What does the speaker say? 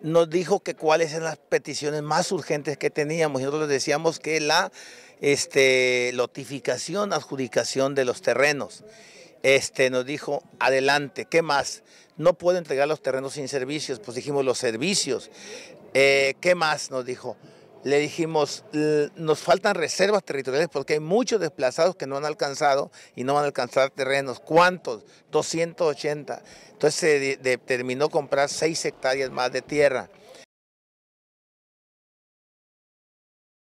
nos dijo que cuáles eran las peticiones más urgentes que teníamos. Y Nosotros decíamos que la este, lotificación, adjudicación de los terrenos. Este, nos dijo, adelante, ¿qué más? No puedo entregar los terrenos sin servicios, pues dijimos los servicios. Eh, ¿Qué más? Nos dijo, le dijimos, nos faltan reservas territoriales porque hay muchos desplazados que no han alcanzado y no van a alcanzar terrenos. ¿Cuántos? 280. Entonces se determinó comprar seis hectáreas más de tierra.